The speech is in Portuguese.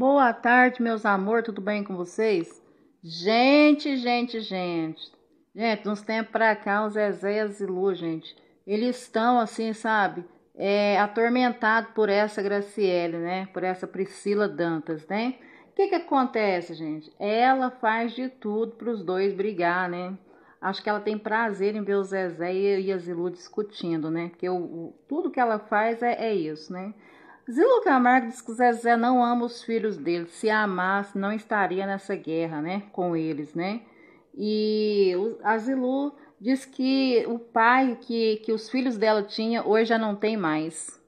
Boa tarde, meus amor, tudo bem com vocês? Gente, gente, gente. Gente, uns tempos pra cá, o Zezé e a Zilu, gente, eles estão assim, sabe, é, atormentados por essa Graciele, né? Por essa Priscila Dantas, né? O que que acontece, gente? Ela faz de tudo para os dois brigar, né? Acho que ela tem prazer em ver o Zezé e a Zilu discutindo, né? Porque o, tudo que ela faz é, é isso, né? Zilu Camargo diz que Zezé não ama os filhos dele. Se amasse, não estaria nessa guerra, né? Com eles, né? E a Zilu diz que o pai que, que os filhos dela tinha hoje já não tem mais.